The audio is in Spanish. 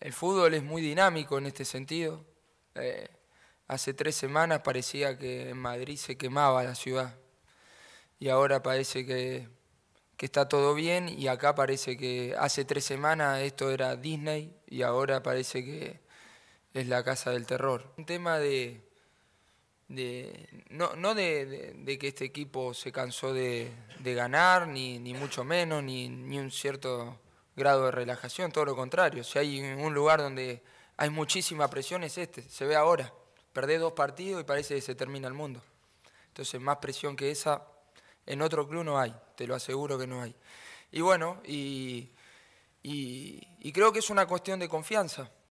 El, fútbol es muy dinámico en este sentido. Eh, hace tres semanas parecía que en Madrid se quemaba la ciudad y ahora parece que, está todo bien y acá parece que hace tres semanas esto era Disney y ahora parece que es la casa del terror. Un tema de, de, no, de, que este equipo se cansó de, de ganar, ni, ni, mucho menos, ni, ni un cierto grado de relajación, todo lo contrario. Si hay un lugar donde hay muchísima presión es este, se ve ahora. Perdés dos partidos y parece que se termina el mundo. Entonces, más presión que esa en otro club no hay, te lo aseguro que no hay. Y bueno, y, y creo que es una cuestión de confianza.